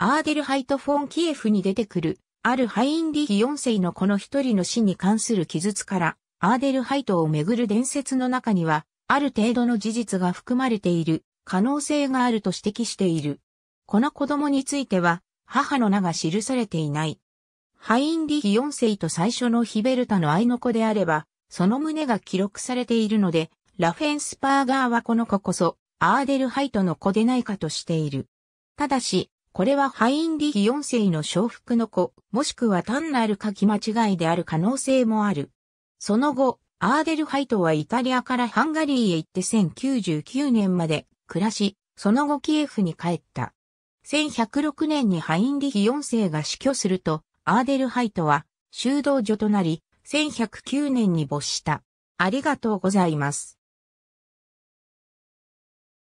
アーデルハイト・フォン・キエフに出てくる、あるハインリヒ4世のこの一人の死に関する記述から、アーデルハイトをめぐる伝説の中には、ある程度の事実が含まれている可能性があると指摘している。この子供については、母の名が記されていない。ハインリヒ4世と最初のヒベルタの愛の子であれば、その旨が記録されているので、ラフェンスパーガーはこの子こそ、アーデルハイトの子でないかとしている。ただし、これはハインリヒ4世の承服の子、もしくは単なる書き間違いである可能性もある。その後、アーデルハイトはイタリアからハンガリーへ行って1099年まで暮らし、その後キエフに帰った。1106年にハインリヒ4世が死去すると、アーデルハイトは修道女となり、1109年に没した。ありがとうございます。